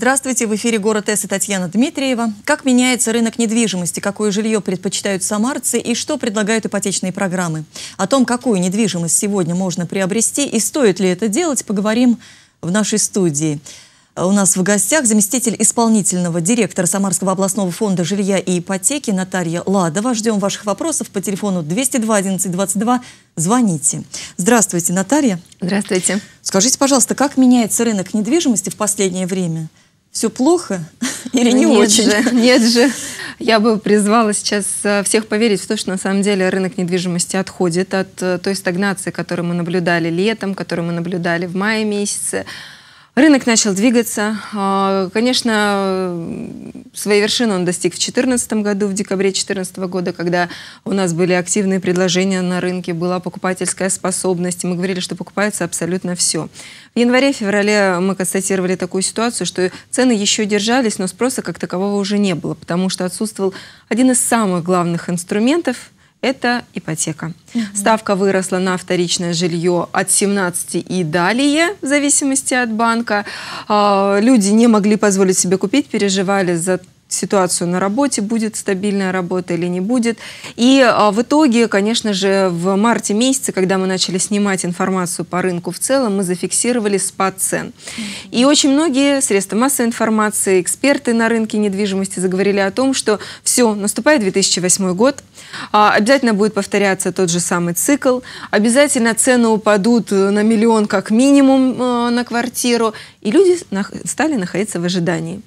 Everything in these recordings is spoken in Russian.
Здравствуйте, в эфире «Город С» и Татьяна Дмитриева. Как меняется рынок недвижимости, какое жилье предпочитают самарцы и что предлагают ипотечные программы? О том, какую недвижимость сегодня можно приобрести и стоит ли это делать, поговорим в нашей студии. Э, у нас в гостях заместитель исполнительного директора Самарского областного фонда жилья и ипотеки Наталья Ладова. Ждем ваших вопросов по телефону 202 11 22. Звоните. Здравствуйте, Наталья. Здравствуйте. Скажите, пожалуйста, как меняется рынок недвижимости в последнее время? все плохо или не очень? нет же. Я бы призвала сейчас э, всех поверить в то, что на самом деле рынок недвижимости отходит от э, той стагнации, которую мы наблюдали летом, которую мы наблюдали в мае месяце. Рынок начал двигаться. А, конечно, своей вершины он достиг в 2014 году, в декабре 2014 года, когда у нас были активные предложения на рынке, была покупательская способность. Мы говорили, что покупается абсолютно все. В январе-феврале мы констатировали такую ситуацию, что цены еще держались, но спроса как такового уже не было, потому что отсутствовал один из самых главных инструментов – это ипотека. Угу. Ставка выросла на вторичное жилье от 17 и далее, в зависимости от банка. А, люди не могли позволить себе купить, переживали за ситуацию на работе, будет стабильная работа или не будет. И а, в итоге, конечно же, в марте месяце, когда мы начали снимать информацию по рынку в целом, мы зафиксировали спад цен. И очень многие средства массовой информации, эксперты на рынке недвижимости заговорили о том, что все, наступает 2008 год, а, обязательно будет повторяться тот же самый цикл, обязательно цены упадут на миллион как минимум а, на квартиру, и люди стали находиться в ожидании.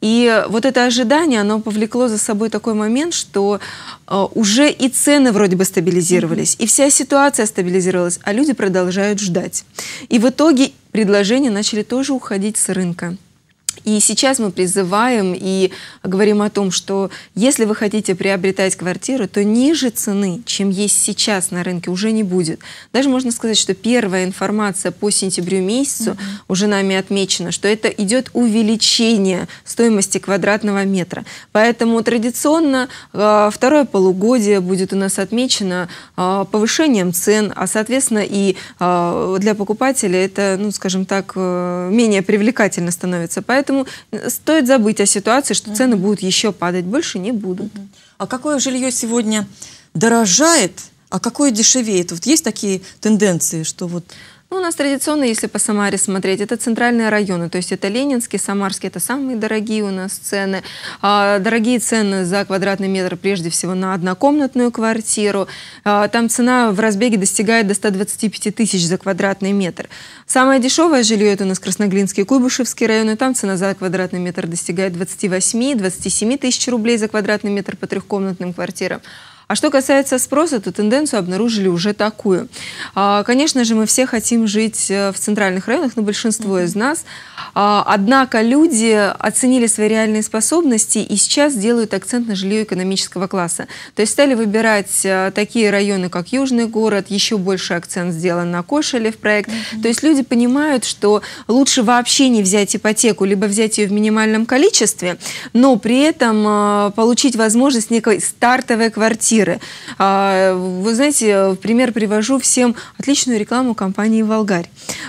И э, вот это ожидание, оно повлекло за собой такой момент, что э, уже и цены вроде бы стабилизировались, mm -hmm. и вся ситуация стабилизировалась, а люди продолжают ждать. И в итоге предложения начали тоже уходить с рынка. И сейчас мы призываем и говорим о том, что если вы хотите приобретать квартиру, то ниже цены, чем есть сейчас на рынке, уже не будет. Даже можно сказать, что первая информация по сентябрю месяцу mm -hmm. уже нами отмечена, что это идет увеличение стоимости квадратного метра. Поэтому традиционно э, второе полугодие будет у нас отмечено э, повышением цен, а соответственно и э, для покупателя это, ну скажем так, менее привлекательно становится. Поэтому Поэтому э, стоит забыть о ситуации, что цены будут еще падать, больше не будут. А какое жилье сегодня дорожает, а какое дешевеет? Вот есть такие тенденции, что вот... Ну, у нас традиционно, если по Самаре смотреть, это центральные районы, то есть это Ленинский, Самарский, это самые дорогие у нас цены. А, дорогие цены за квадратный метр прежде всего на однокомнатную квартиру. А, там цена в разбеге достигает до 125 тысяч за квадратный метр. Самое дешевое жилье это у нас Красноглинский, Куйбышевский районы, там цена за квадратный метр достигает 28-27 тысяч рублей за квадратный метр по трехкомнатным квартирам. А что касается спроса, то тенденцию обнаружили уже такую. А, конечно же, мы все хотим жить э, в центральных районах, но большинство mm -hmm. из нас. А, однако люди оценили свои реальные способности и сейчас делают акцент на жилье экономического класса. То есть стали выбирать э, такие районы, как Южный город, еще больше акцент сделан на Кошелев проект. Mm -hmm. То есть люди понимают, что лучше вообще не взять ипотеку, либо взять ее в минимальном количестве, но при этом э, получить возможность некой стартовой квартиры, квартиры. А, вы знаете, э, в пример привожу всем отличную рекламу компании «Волгарь»,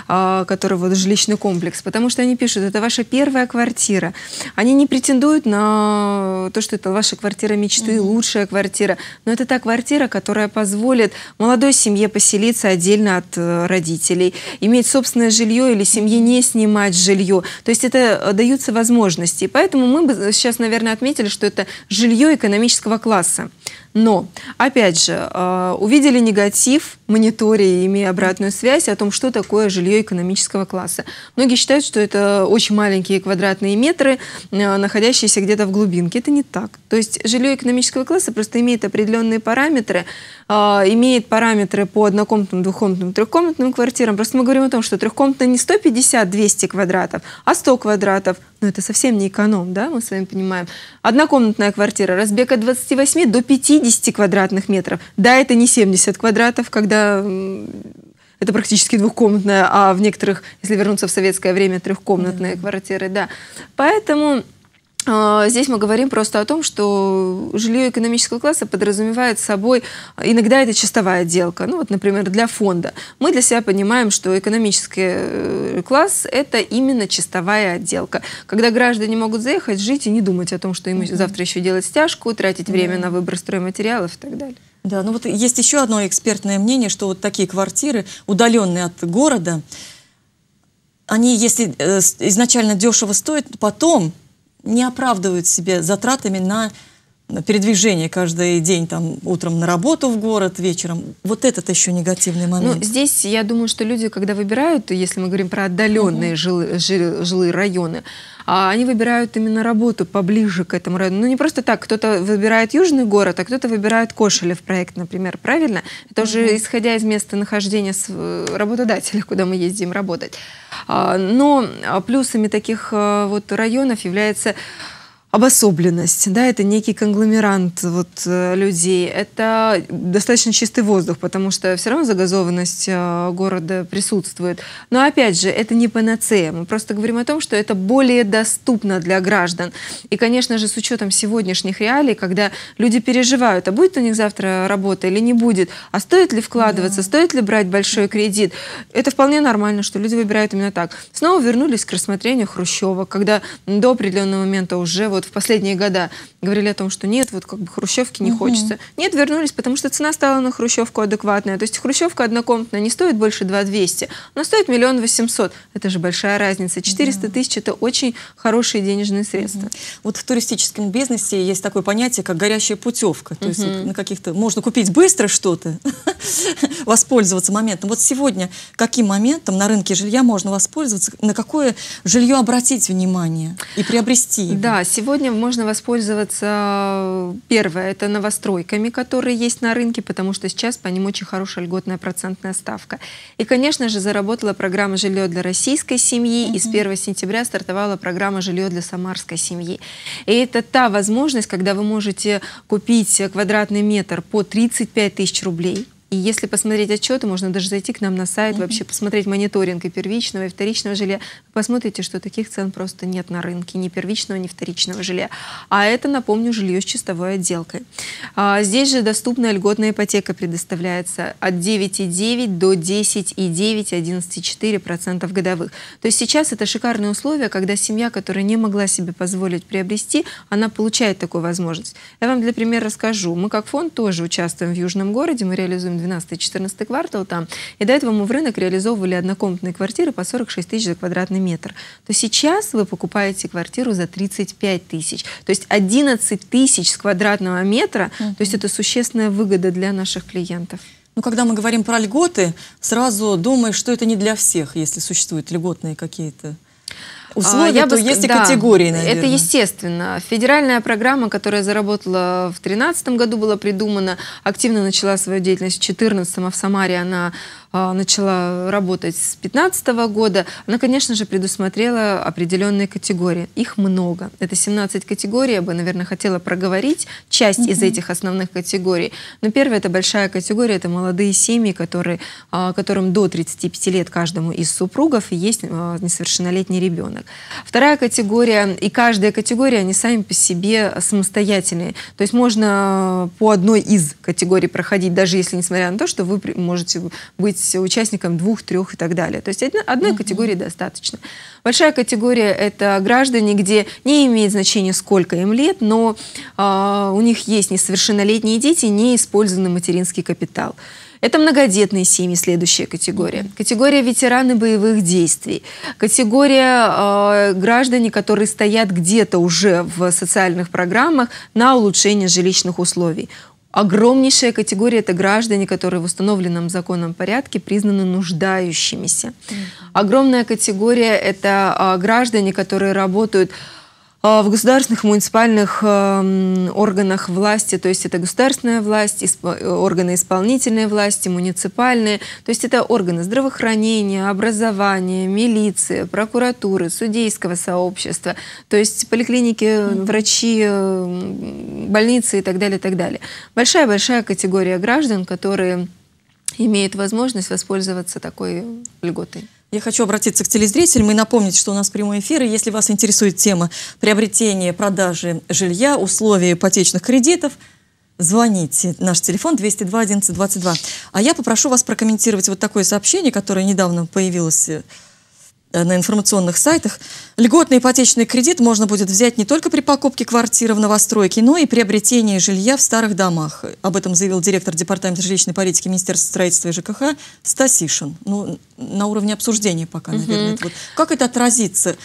а, которая вот жилищный комплекс, потому что они пишут, это ваша первая квартира. Они не претендуют на то, что это ваша квартира мечты, mm -hmm. лучшая квартира, но это та квартира, которая позволит молодой семье поселиться отдельно от э, родителей, иметь собственное жилье или семье не снимать жилье. То есть это э, даются возможности. поэтому мы бы сейчас, наверное, отметили, что это жилье экономического класса. Но, опять же, а, увидели негатив, мониторя имея обратную связь о том, что такое жилье экономического класса. Многие считают, что это очень маленькие квадратные метры, а, находящиеся где-то в глубинке. Это не так. То есть жилье экономического класса просто имеет определенные параметры, а, имеет параметры по однокомнатным, двухкомнатным, трехкомнатным квартирам. Просто мы говорим о том, что трехкомнатная не 150-200 квадратов, а 100 квадратов. Но это совсем не эконом, да, мы с вами понимаем. Однокомнатная квартира разбег от 28 до 50 50 квадратных метров. Да, это не 70 квадратов, когда это практически двухкомнатная, а в некоторых, если вернуться в советское время, трехкомнатные да. квартиры, да. Поэтому а, здесь мы говорим просто о том, что жилье экономического класса подразумевает собой, а, иногда это чистовая отделка, ну вот, например, для фонда. Мы для себя понимаем, что экономический э, класс – это именно чистовая отделка, когда граждане могут заехать, жить и не думать о том, что им mm завтра еще делать стяжку, тратить время на выбор стройматериалов и так далее. Да, ну вот есть еще одно экспертное мнение, что вот такие квартиры, удаленные от города, они, если э, изначально дешево стоят, потом не оправдывают себе затратами на передвижение каждый день, там, утром на работу в город, вечером. Вот этот еще негативный ну, момент. Ну, здесь, я думаю, что люди, когда выбирают, если мы говорим про отдаленные угу. жил, жил, жилые районы, а они выбирают именно работу поближе к этому району. Ну, не просто так, кто-то выбирает южный город, а кто-то выбирает Кошелев проект, например, правильно? Это угу. уже исходя из места нахождения э, работодателя, куда мы ездим работать. А, но а, плюсами таких а, вот районов является обособленность, да, это некий конгломерант вот, э, людей, это достаточно чистый воздух, потому что все равно загазованность э, города присутствует. Но опять же, это не панацея, мы просто говорим о том, что это более доступно для граждан. И, конечно же, с учетом сегодняшних реалий, когда люди переживают, а будет у них завтра работа или не будет, а стоит ли вкладываться, да. стоит ли брать большой кредит, это вполне нормально, что люди выбирают именно так. Снова вернулись к рассмотрению Хрущева, когда до определенного момента уже вот в последние года говорили о том, что нет, вот как бы хрущевки не угу. хочется. Нет, вернулись, потому что цена стала на хрущевку адекватная. То есть хрущевка однокомнатная не стоит больше 2 200, она стоит миллион восемьсот. Это же большая разница. 400 тысяч – это очень хорошие денежные средства. Угу. Вот в туристическом бизнесе есть такое понятие, как горящая путевка. То угу. есть вот на каких-то можно купить быстро что-то, воспользоваться моментом. Вот сегодня каким моментом на рынке жилья можно воспользоваться, на какое жилье обратить внимание и приобрести? Его? Да, сегодня сегодня можно воспользоваться, э, первое, это новостройками, которые есть на рынке, потому что сейчас по ним очень хорошая льготная процентная ставка. И, конечно же, заработала программа «Жилье для российской семьи», mm и с 1 сентября стартовала программа «Жилье для самарской семьи». И это та возможность, когда вы можете купить квадратный метр по 35 тысяч рублей – и если посмотреть отчеты, можно даже зайти к нам на сайт, mm-hmm. вообще посмотреть мониторинг и первичного, и вторичного жилья. посмотрите, что таких цен просто нет на рынке, ни первичного, ни вторичного жилья. А это, напомню, жилье с чистовой отделкой. А, здесь же доступная льготная ипотека предоставляется от 9,9 до 10,9-11,4% годовых. То есть сейчас это шикарные условия, когда семья, которая не могла себе позволить приобрести, она получает такую возможность. Я вам для примера расскажу. Мы как фонд тоже участвуем в Южном городе, мы реализуем там 12-14 квартал там, и до этого мы в рынок реализовывали однокомнатные квартиры по 46 тысяч за квадратный метр, то сейчас вы покупаете квартиру за 35 тысяч. То есть 11 тысяч с квадратного метра, mm -hmm. то есть это существенная выгода для наших клиентов. Ну, когда мы говорим про льготы, сразу думаешь, что это не для всех, если существуют льготные какие-то Условия я то бы, есть да, и категории, наверное. Это естественно. Федеральная программа, которая заработала в 2013 году, была придумана, активно начала свою деятельность в 2014, а в Самаре она а, начала работать с 2015 года, она, конечно же, предусмотрела определенные категории. Их много. Это 17 категорий, я бы, наверное, хотела проговорить часть mm-hmm. из этих основных категорий. Но первая — это большая категория, это молодые семьи, которые, а, которым до 35 лет каждому из супругов есть а, несовершеннолетний ребенок. Вторая категория, и каждая категория, они сами по себе самостоятельные. То есть можно по одной из категорий проходить, даже если, несмотря на то, что вы можете быть быть участником двух, трех и так далее. То есть одна, одной угу. категории достаточно. Большая категория – это граждане, где не имеет значения, сколько им лет, но э, у них есть несовершеннолетние дети, не использованный материнский капитал. Это многодетные семьи, следующая категория. Категория ветераны боевых действий. Категория э, граждане, которые стоят где-то уже в социальных программах на улучшение жилищных условий. Огромнейшая категория – это граждане, которые в установленном законом порядке признаны нуждающимися. Огромная категория – это а, граждане, которые работают а, в государственных муниципальных эм, органах власти, то есть это государственная власть, исп... Э, органы исполнительной власти, муниципальные, то есть это органы здравоохранения, образования, милиции, прокуратуры, судейского сообщества, то есть поликлиники, э, врачи, э, больницы и так далее, и так далее. Большая-большая категория граждан, которые имеют возможность воспользоваться такой льготой. Я хочу обратиться к телезрителям и напомнить, что у нас прямой эфир. И если вас интересует тема приобретения, продажи жилья, условия ипотечных кредитов, звоните. Наш телефон 202 11 22. А я попрошу вас прокомментировать вот такое сообщение, которое недавно появилось э, Э, на информационных сайтах, льготный ипотечный кредит можно будет взять не только при покупке квартиры в новостройке, но и приобретении жилья в старых домах. Об этом заявил директор Департамента жилищной политики Министерства строительства и ЖКХ Стасишин. Ну, на уровне обсуждения пока, наверное. Угу. Это вот. Как это отразится?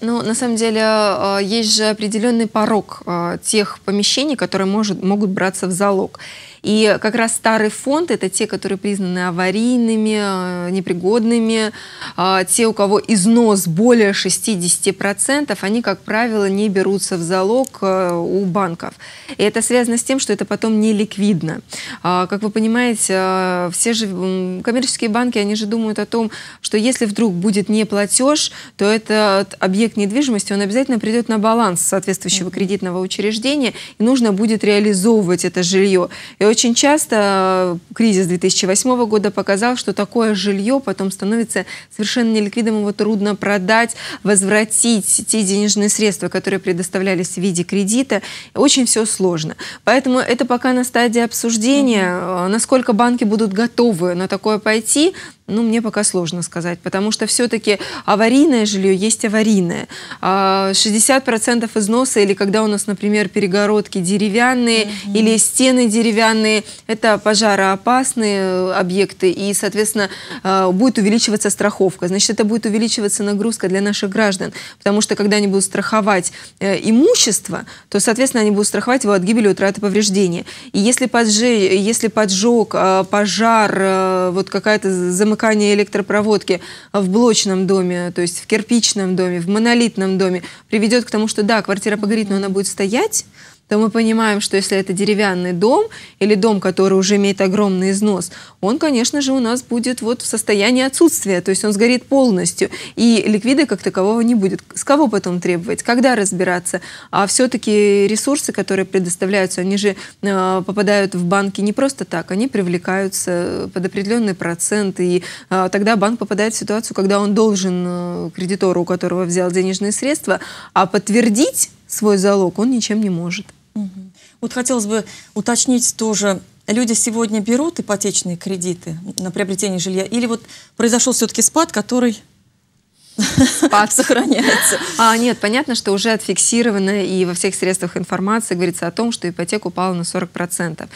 Ну, на самом деле, э, есть же определенный порог э, тех помещений, которые может, могут браться в залог. И как раз старый фонд — это те, которые признаны аварийными, э, непригодными. А, те, у кого износ более 60%, они, как правило, не берутся в залог э, у банков. И это связано с тем, что это потом не ликвидно. А, как вы понимаете, э, все же коммерческие банки, они же думают о том, что если вдруг будет не платеж, то этот объект недвижимости, он обязательно придет на баланс соответствующего кредитного учреждения, и нужно будет реализовывать это жилье. И очень часто э, кризис 2008 года показал, что такое жилье потом становится совершенно неликвидным, его трудно продать, возвратить те денежные средства, которые предоставлялись в виде кредита. Очень все сложно. Поэтому это пока на стадии обсуждения. Угу. Насколько банки будут готовы на такое пойти, ну, мне пока сложно сказать, потому что все-таки аварийное жилье есть аварийное. 60% а, износа, или когда у нас, например, перегородки деревянные, угу. или стены деревянные, данные это пожароопасные э, объекты, и, соответственно, э, будет увеличиваться страховка. Значит, это будет увеличиваться нагрузка для наших граждан, потому что когда они будут страховать э, имущество, то, соответственно, они будут страховать его от гибели, утраты, повреждения. И если поджег, если поджог пожар, вот какое-то замыкание электропроводки в блочном доме, то есть в кирпичном доме, в монолитном доме, приведет к тому, что да, квартира погорит, но она будет стоять, то мы понимаем, что если это деревянный дом или дом, который уже имеет огромный износ, он, конечно же, у нас будет вот в состоянии отсутствия, то есть он сгорит полностью, и ликвиды как такового не будет. С кого потом требовать? Когда разбираться? А все-таки ресурсы, которые предоставляются, они же э, попадают в банки не просто так, они привлекаются под определенный процент, и э, тогда банк попадает в ситуацию, когда он должен э, кредитору, у которого взял денежные средства, а подтвердить свой залог он ничем не может. Угу. Вот хотелось бы уточнить тоже, люди сегодня берут ипотечные кредиты на приобретение жилья, или вот произошел все-таки спад, который спад сохраняется. А, нет, понятно, что уже отфиксировано и во всех средствах информации говорится о том, что ипотека упала на 40%.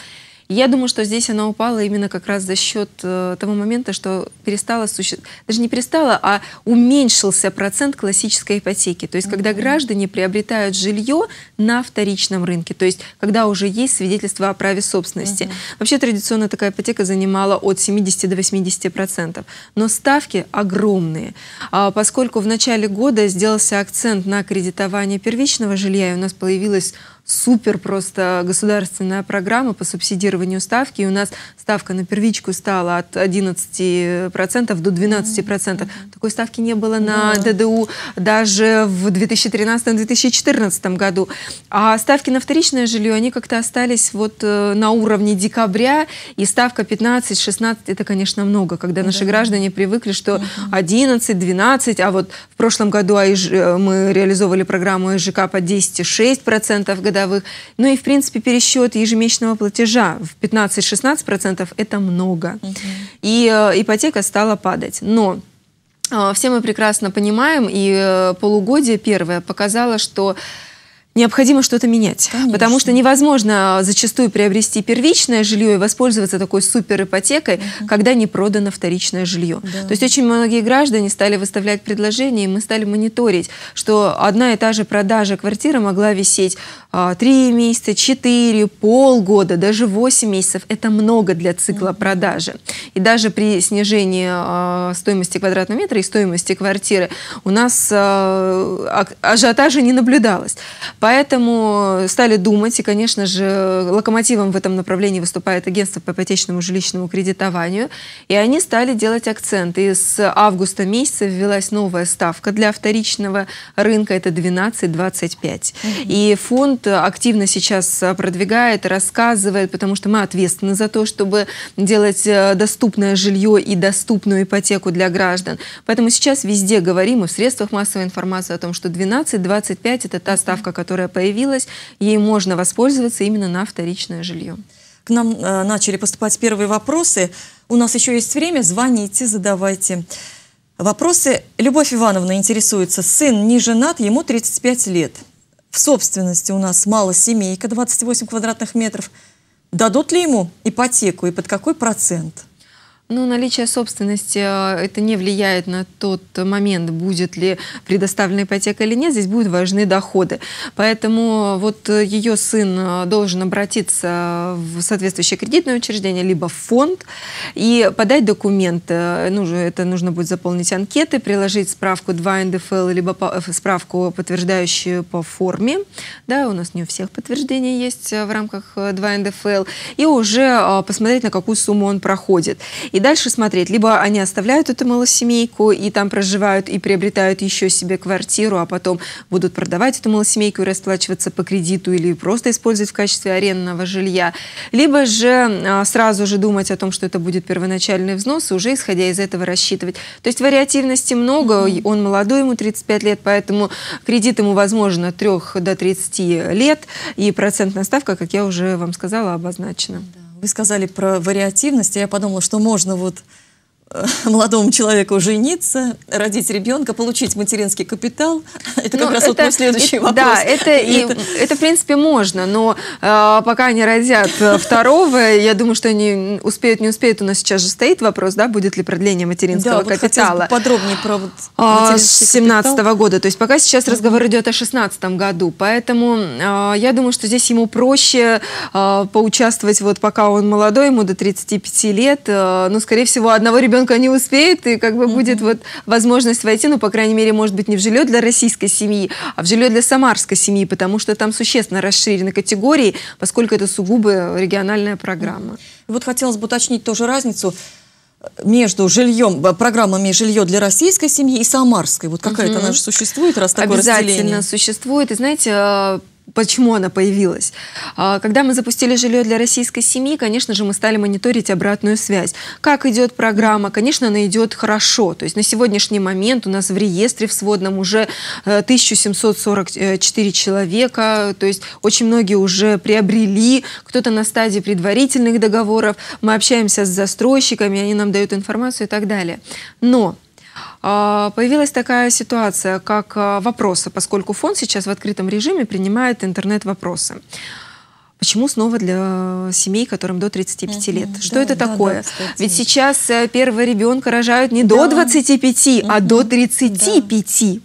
Я думаю, что здесь она упала именно как раз за счет э, того момента, что перестала существовать, даже не перестала, а уменьшился процент классической ипотеки. То есть, когда граждане приобретают жилье на вторичном рынке, то есть, когда уже есть свидетельство о праве собственности. Вообще традиционно такая ипотека занимала от 70 до 80 процентов, но ставки огромные, а, поскольку в начале года сделался акцент на кредитование первичного жилья, и у нас появилось супер просто государственная программа по субсидированию ставки. И у нас ставка на первичку стала от 11% до 12%. Mm-hmm. Такой ставки не было на yeah. ДДУ даже в 2013-2014 году. А ставки на вторичное жилье, они как-то остались вот э, на уровне декабря. И ставка 15-16, это, конечно, много, когда наши граждане привыкли, что 11-12, а вот в прошлом году а э, мы реализовывали программу ЖК по 10,6% годовых годовых. Ну и, в принципе, пересчет ежемесячного платежа в 15-16% это много. Угу. И э, ипотека стала падать. Но э, все мы прекрасно понимаем, и э, полугодие первое показало, что необходимо что-то менять. Конечно. Потому что невозможно а, зачастую приобрести первичное жилье и воспользоваться такой супер ипотекой, угу. когда не продано вторичное жилье. Да. То есть очень многие граждане стали выставлять предложения, и мы стали мониторить, что одна и та же продажа квартиры могла висеть а, месяца, 4, полгода, даже 8 месяцев. Это много для цикла угу. продажи. И даже при снижении а, стоимости квадратного метра и стоимости квартиры у нас а, ажиотажа не наблюдалось. Поэтому стали думать, и, конечно же, локомотивом в этом направлении выступает агентство по ипотечному жилищному кредитованию, и они стали делать акцент. И с августа месяца ввелась новая ставка для вторичного рынка, это 12,25. 25 Угу. И фонд активно сейчас а, продвигает, рассказывает, потому что мы ответственны за то, чтобы делать э, доступное жилье и доступную ипотеку для граждан. Поэтому сейчас везде говорим и в средствах массовой информации о том, что 12,25 – это та ставка, которая которая появилась, ей можно воспользоваться именно на вторичное жилье. К нам э, начали поступать первые вопросы. У нас еще есть время, звоните, задавайте. Вопросы. Любовь Ивановна интересуется. Сын не женат, ему 35 лет. В собственности у нас мало семейка, 28 квадратных метров. Дадут ли ему ипотеку и под какой процент? Ну, наличие собственности, э, это не влияет на тот момент, будет ли предоставлена ипотека или нет, здесь будут важны доходы. Поэтому э, вот э, ее сын должен обратиться в соответствующее кредитное учреждение, либо в фонд, и подать документы. Ну, это нужно будет заполнить анкеты, приложить справку 2 НДФЛ, либо справку, подтверждающую по форме. Да, у нас не у всех подтверждения есть в рамках 2 НДФЛ. И уже посмотреть, на какую сумму он проходит. И дальше смотреть, либо они оставляют эту малосемейку и там проживают и приобретают еще себе квартиру, а потом будут продавать эту малосемейку и расплачиваться по кредиту или просто использовать в качестве арендного жилья, либо же а, сразу же думать о том, что это будет первоначальный взнос, и уже исходя из этого рассчитывать. То есть вариативности много, он молодой, ему 35 лет, поэтому кредит ему возможно от 3 до 30 лет, и процентная ставка, как я уже вам сказала, обозначена. Да. Вы сказали про вариативность, и а я подумала, что можно вот Э, молодому человеку жениться, родить ребенка, получить материнский капитал. Это ну, как раз это, вот мой следующий это, вопрос. Да, это, и, это... это в принципе можно, но э, пока они родят э, второго, я думаю, что они успеют, не успеют. У нас сейчас же стоит вопрос, да, будет ли продление материнского да, капитала. Вот подробнее про вот а, С 17 -го года, то есть пока сейчас разговор идет о 16 году, поэтому э, я думаю, что здесь ему проще э, поучаствовать вот пока он молодой, ему до 35 лет, э, ну, скорее всего, одного ребенка ребенка не успеет, и как бы будет вот возможность войти, ну, по крайней мере, может быть, не в жилье для российской семьи, а в жилье для самарской семьи, потому что там существенно расширены категории, поскольку это сугубо региональная программа. Вот хотелось бы уточнить тоже разницу между жильем, э, программами жилье для российской семьи и самарской? Вот какая-то угу. она же существует, раз такое Обязательно разделение. существует. И знаете, а, почему она появилась. А, когда мы запустили жилье для российской семьи, конечно же, мы стали мониторить обратную связь. Как идет программа? Конечно, она идет хорошо. То есть на сегодняшний момент у нас в реестре в сводном уже 1744 э, человека. То есть очень многие уже приобрели, кто-то на стадии предварительных договоров. Мы общаемся с застройщиками, они нам дают информацию и так далее. Но а, появилась такая ситуация, как а, вопросы, поскольку фонд сейчас в открытом режиме принимает интернет-вопросы. Почему снова для семей, которым до 35 лет? Mm -hmm. Что да, это да, такое? Да, Ведь сейчас э, первого ребенка рожают не да. до 25, mm -hmm. а до 35. Да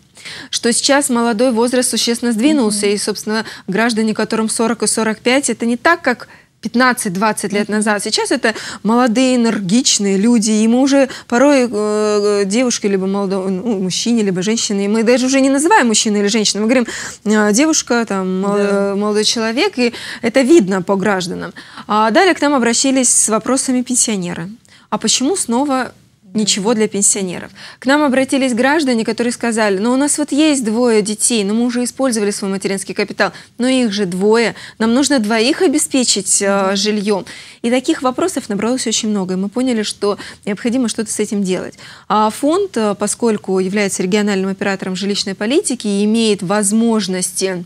что сейчас молодой возраст существенно сдвинулся, mm-hmm. и, собственно, граждане, которым 40 и 45, это не так, как 15-20 лет назад. Сейчас это молодые, энергичные люди, и мы уже порой э, э девушке, либо молодому ну, мужчине, либо женщине, мы даже уже не называем мужчину или женщину, мы говорим э, девушка, там, мол, да. Э, молодой человек, и это видно по гражданам. А далее к нам обращались с вопросами пенсионера. А почему снова ничего для пенсионеров. К нам обратились граждане, которые сказали, ну у нас вот есть двое детей, но мы уже использовали свой материнский капитал, но их же двое, нам нужно двоих обеспечить э, жильем. И таких вопросов набралось очень много, и мы поняли, что необходимо что-то с этим делать. А фонд, э, поскольку является региональным оператором жилищной политики и имеет возможности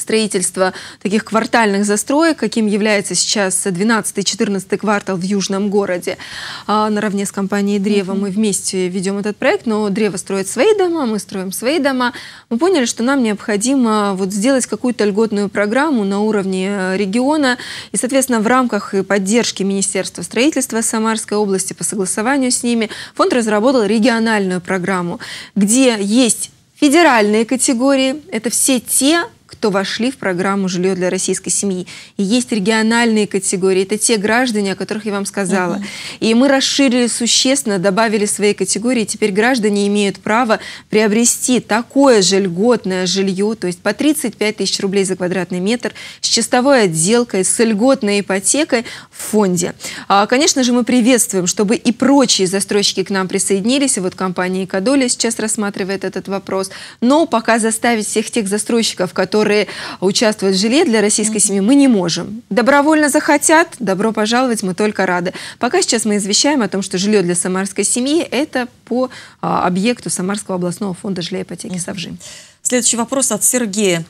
строительство таких квартальных застроек, каким является сейчас 12-14 квартал в Южном городе. А, наравне с компанией «Древо» мы вместе ведем этот проект, но «Древо» строит свои дома, мы строим свои дома. Мы поняли, что нам необходимо а, вот сделать какую-то льготную программу на уровне э, региона, и, соответственно, в рамках поддержки Министерства строительства Самарской области по согласованию с ними фонд разработал региональную программу, где есть Федеральные категории – это все те кто вошли в программу «Жилье для российской семьи». И есть региональные категории, это те граждане, о которых я вам сказала. Угу. И мы расширили существенно, добавили свои категории, теперь граждане имеют право приобрести такое же льготное жилье, то есть по 35 тысяч рублей за квадратный метр, с чистовой отделкой, с льготной ипотекой в фонде. А, конечно же, мы приветствуем, чтобы и прочие застройщики к нам присоединились, и вот компания «Экодоля» сейчас рассматривает этот вопрос, но пока заставить всех тех застройщиков, которые которые участвуют в жилье для российской семьи, мы не можем. Добровольно захотят, добро пожаловать, мы только рады. Пока сейчас мы извещаем о том, что жилье для самарской семьи – это по а, объекту Самарского областного фонда жилья ипотеки «Совжим». Следующий вопрос от Сергея.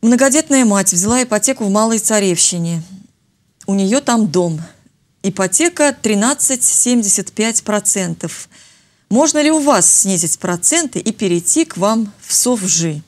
Многодетная мать взяла ипотеку в Малой Царевщине. У нее там дом. Ипотека 13,75%. Можно ли у вас снизить проценты и перейти к вам в СОВЖИ?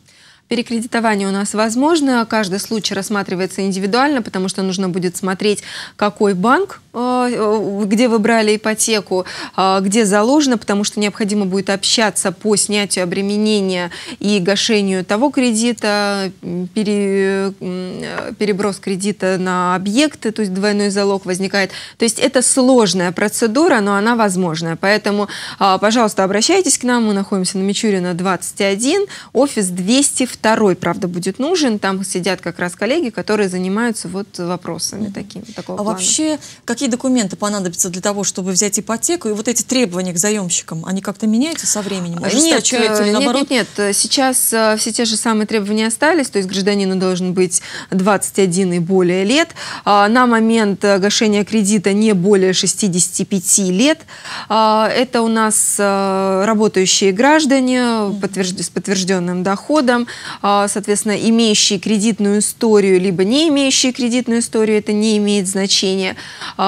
Перекредитование у нас возможно. Каждый случай рассматривается индивидуально, потому что нужно будет смотреть, какой банк а, э, где вы брали ипотеку, а, где заложено, потому что необходимо будет общаться по снятию обременения и гашению того кредита, пере, э, переброс кредита на объекты, то есть двойной залог возникает. То есть это сложная процедура, но она возможная. Поэтому, а, пожалуйста, обращайтесь к нам. Мы находимся на Мичурина 21, офис 202, правда, будет нужен. Там сидят как раз коллеги, которые занимаются вот вопросами такими, такого а плана. вообще, какие какие документы понадобятся для того, чтобы взять ипотеку? И вот эти требования к заемщикам, они как-то меняются со временем? Нет, или, э, наоборот? нет, нет, нет. Сейчас э, все те же самые требования остались, то есть гражданину должен быть 21 и более лет. А, на момент э, гашения кредита не более 65 лет. А, это у нас работающие граждане подтвержд... с подтвержденным доходом, а, соответственно, имеющие кредитную историю, либо не имеющие кредитную историю, это не имеет значения.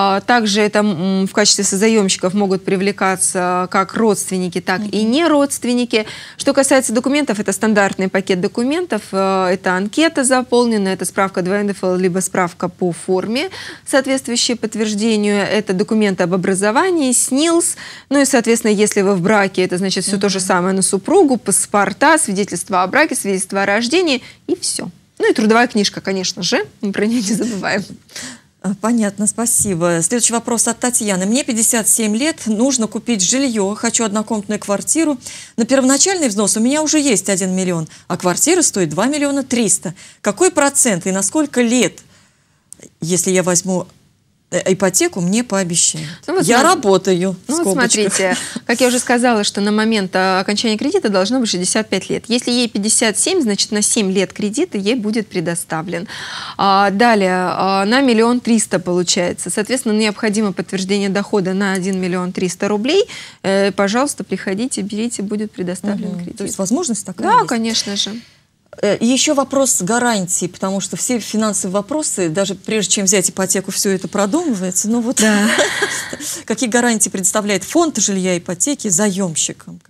А, также это в качестве созаемщиков могут привлекаться как родственники, так и не родственники. Что касается документов, это стандартный пакет документов, э, это анкета заполнена, это справка 2НДФЛ, либо справка по форме, соответствующее подтверждению, это документы об образовании, СНИЛС, ну и, соответственно, если вы в браке, это значит все то же самое на супругу, паспорта, свидетельство о браке, свидетельство о рождении и все. Ну и трудовая книжка, конечно же, мы про нее не забываем. А, понятно, спасибо. Следующий вопрос от Татьяны. Мне 57 лет, нужно купить жилье, хочу однокомнатную квартиру. На первоначальный взнос у меня уже есть 1 миллион, а квартира стоит 2 миллиона 300. Какой процент и на сколько лет, если я возьму Э, ипотеку мне пообещали. Ну, вот я смотри. работаю. Ну, вот смотрите, как я уже сказала, что на момент а, окончания кредита должно быть 65 лет. Если ей 57, значит на 7 лет кредита ей будет предоставлен. А, далее, а, на миллион триста получается. Соответственно, необходимо подтверждение дохода на 1 миллион триста рублей. Э, пожалуйста, приходите, берите, будет предоставлен угу. кредит. То есть возможность такая Да, есть. конечно же. Э, Еще вопрос гарантии, потому что все финансовые вопросы, даже прежде чем взять ипотеку, все это продумывается. Ну вот да. какие гарантии предоставляет фонд жилья ипотеки заемщикам?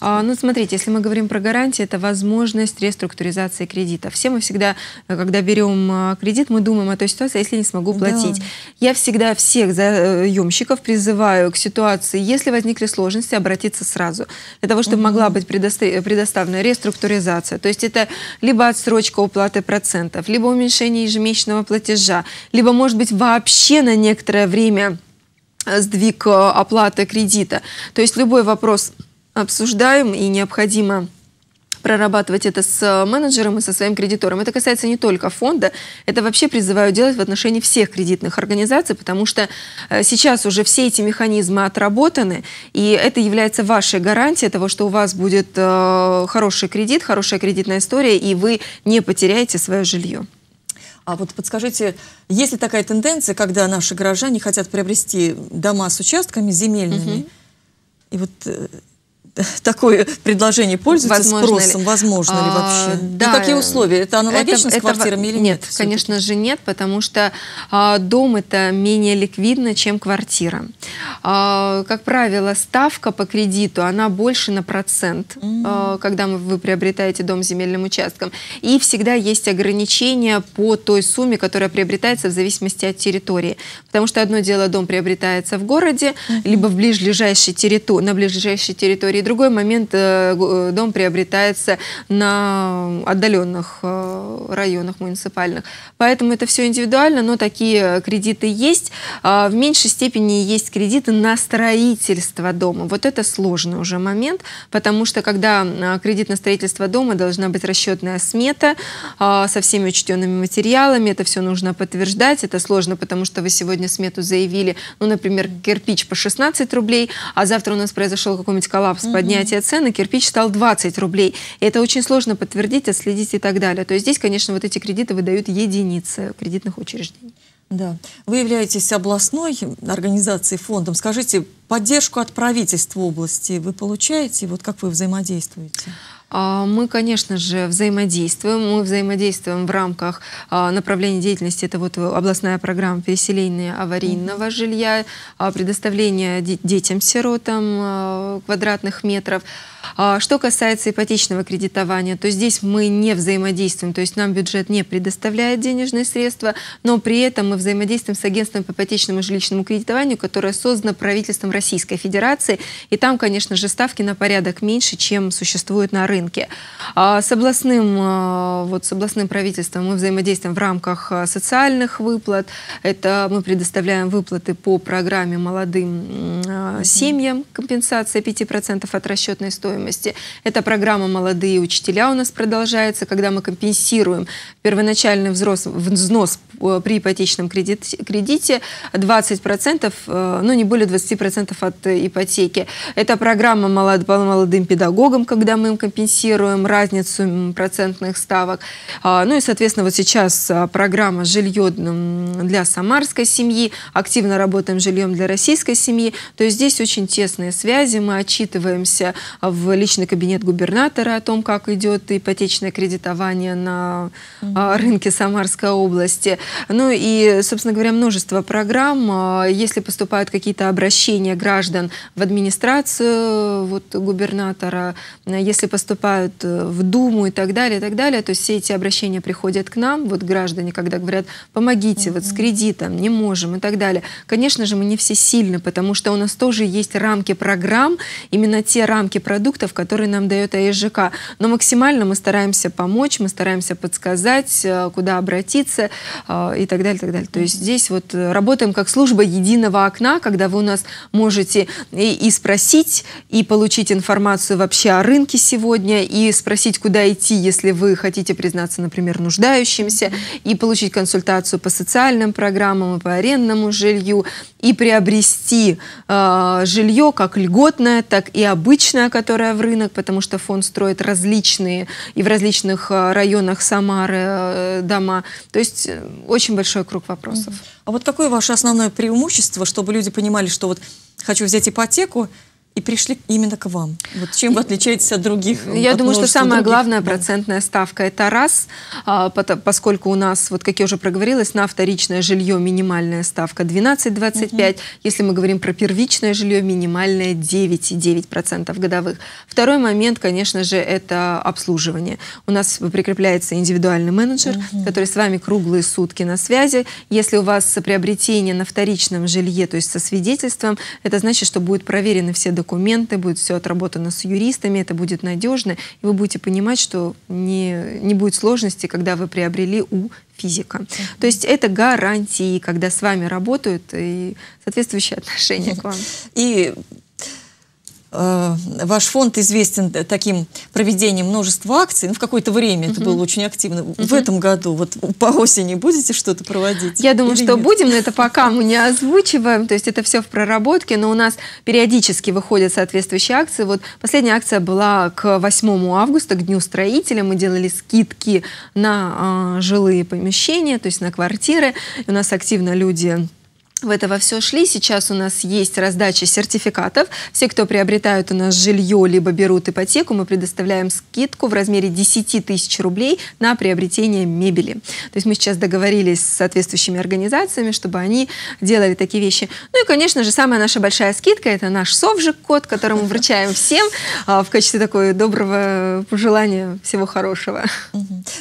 А, ну смотрите, если мы говорим про гарантии, это возможность реструктуризации кредита. Все мы всегда, э, когда берем э, кредит, мы думаем о той ситуации, а если не смогу платить. Да. Я всегда всех заемщиков призываю к ситуации, если возникли сложности, обратиться сразу. Для того, чтобы угу. могла быть предоставлена реструктуризация. То есть это либо отсрочка уплаты процентов, либо уменьшение ежемесячного платежа, либо, может быть, вообще на некоторое время э, сдвиг э, оплаты кредита. То есть любой вопрос обсуждаем и необходимо прорабатывать это с э, менеджером и со своим кредитором. Это касается не только фонда, это вообще призываю делать в отношении всех кредитных организаций, потому что э, сейчас уже все эти механизмы отработаны, и это является вашей гарантией того, что у вас будет э, хороший кредит, хорошая кредитная история, и вы не потеряете свое жилье. А вот подскажите, есть ли такая тенденция, когда наши горожане хотят приобрести дома с участками земельными, угу. и вот такое предложение пользуется возможно спросом? Ли? Возможно ли а, вообще? Да. Ну, какие условия? Это аналогично это, с квартирами это, или нет? Нет, конечно же нет, потому что а, дом это менее ликвидно, чем квартира. А, как правило, ставка по кредиту, она больше на процент, mm -hmm. а, когда вы приобретаете дом с земельным участком. И всегда есть ограничения по той сумме, которая приобретается в зависимости от территории. Потому что одно дело дом приобретается в городе, mm -hmm. либо в ближайшей территории, на ближайшей территории другой момент, э, э, дом приобретается на отдаленных э, районах муниципальных. Поэтому это все индивидуально, но такие кредиты есть. А, в меньшей степени есть кредиты на строительство дома. Вот это сложный уже момент, потому что когда а, кредит на строительство дома, должна быть расчетная смета а, со всеми учтенными материалами, это все нужно подтверждать, это сложно, потому что вы сегодня смету заявили, ну, например, кирпич по 16 рублей, а завтра у нас произошел какой-нибудь коллапс, поднятия цены, кирпич стал 20 рублей. И это очень сложно подтвердить, отследить и так далее. То есть здесь, конечно, вот эти кредиты выдают единицы кредитных учреждений. Да. Вы являетесь областной организацией, фондом. Скажите, поддержку от правительства области вы получаете? Вот как вы взаимодействуете? А, мы, конечно же, взаимодействуем. Мы взаимодействуем в рамках а, направления деятельности. Это вот областная программа переселения аварийного жилья, а, предоставление детям-сиротам квадратных метров. А, что касается ипотечного кредитования, то здесь мы не взаимодействуем, то есть нам бюджет не предоставляет денежные средства, но при этом мы взаимодействуем с агентством по ипотечному жилищному кредитованию, которое создано правительством Российской Федерации, и там, конечно же, ставки на порядок меньше, чем существуют на рынке. А, с областным, а, вот, с областным правительством мы взаимодействуем в рамках социальных выплат, это мы предоставляем выплаты по программе молодым семьям, компенсация 5% от расчетной стоимости, стоимости. Эта программа «Молодые учителя» у нас продолжается, когда мы компенсируем первоначальный взрос, взнос при ипотечном кредите, кредите 20%, э, ну не более 20% от ипотеки. Это программа молод, по молодым педагогам, когда мы им компенсируем разницу процентных ставок. А, ну и, соответственно, вот сейчас а, программа «Жилье для самарской семьи», активно работаем с жильем для российской семьи. То есть здесь очень тесные связи, мы отчитываемся в личный кабинет губернатора о том, как идет ипотечное кредитование на а, рынке Самарской области. Ну и, собственно говоря, множество программ. А, если поступают какие-то обращения граждан в администрацию вот, губернатора, а, если поступают э, в Думу и так далее, и так далее, то все эти обращения приходят к нам, вот граждане, когда говорят, помогите вот с кредитом, не можем и так далее. Конечно же, мы не все сильны, потому что у нас тоже есть рамки программ, именно те рамки продуктов, продуктов, которые нам дает АЕСЖК. Но максимально мы стараемся помочь, мы стараемся подсказать, э, куда обратиться э, и так далее, так далее. То есть здесь вот э, работаем как служба единого окна, когда вы у нас можете и, и спросить, и получить информацию вообще о рынке сегодня, и спросить, куда идти, если вы хотите признаться, например, нуждающимся, и получить консультацию по социальным программам по арендному жилью, и приобрести э, жилье как льготное, так и обычное, которое которая в рынок, потому что фонд строит различные и в различных э, районах Самары э, дома. То есть э, очень большой круг вопросов. А вот какое ваше основное преимущество, чтобы люди понимали, что вот хочу взять ипотеку, и пришли именно к вам? Вот чем вы отличаетесь от других? Я от думаю, что самая других? главная процентная ставка это раз, а, поскольку у нас, вот как я уже проговорилась, на вторичное жилье минимальная ставка 12-25, угу. если мы говорим про первичное жилье, минимальная 9,9% годовых. Второй момент, конечно же, это обслуживание. У нас прикрепляется индивидуальный менеджер, угу. который с вами круглые сутки на связи. Если у вас приобретение на вторичном жилье, то есть со свидетельством, это значит, что будут проверены все документы, документы, будет все отработано с юристами, это будет надежно, и вы будете понимать, что не, не будет сложности, когда вы приобрели у физика. Mm -hmm. То есть это гарантии, когда с вами работают и соответствующие отношения к вам. И Э, ваш фонд известен таким проведением множества акций. Ну, в какое-то время это было очень активно. В этом году, вот по осени, будете что-то проводить? Я думаю, что будем, но это пока мы не озвучиваем. То есть это все в проработке, но у нас периодически выходят соответствующие акции. Вот последняя акция была к 8 августа, к Дню строителя. Мы делали скидки на а, жилые помещения, то есть на квартиры. у нас активно люди в это во все шли. Сейчас у нас есть раздача сертификатов. Все, кто приобретают у нас жилье, либо берут ипотеку, мы предоставляем скидку в размере 10 тысяч рублей на приобретение мебели. То есть мы сейчас договорились с соответствующими организациями, чтобы они делали такие вещи. Ну и, конечно же, самая наша большая скидка – это наш совжик-код, которому вручаем всем а, в качестве такого доброго пожелания всего хорошего.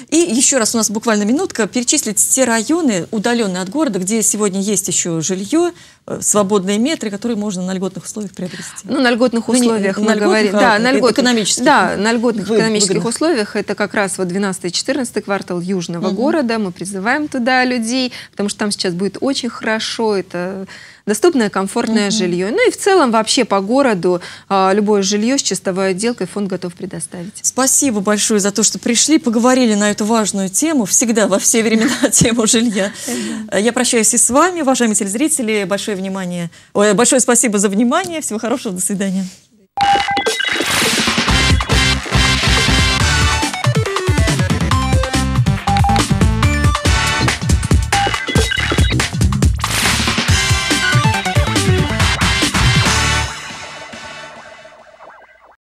И еще раз, у нас буквально минутка, перечислить все районы, удаленные от города, где сегодня есть еще жилье, э, свободные метры, которые можно на льготных условиях приобрести. Ну, на льготных условиях ну, не, мы говорим. А, да, э, на льготных, экономических. Да, на льготных вы, экономических выгодных. условиях. Это как раз вот 12-14 квартал южного угу. города. Мы призываем туда людей, потому что там сейчас будет очень хорошо. Это доступное комфортное угу. жилье. Ну и в целом вообще по городу а, любое жилье с чистовой отделкой фонд готов предоставить. Спасибо большое за то, что пришли, поговорили на эту важную тему, всегда во все времена тему жилья. Я прощаюсь и с вами, уважаемые телезрители. Большое внимание, большое спасибо за внимание. Всего хорошего, до свидания.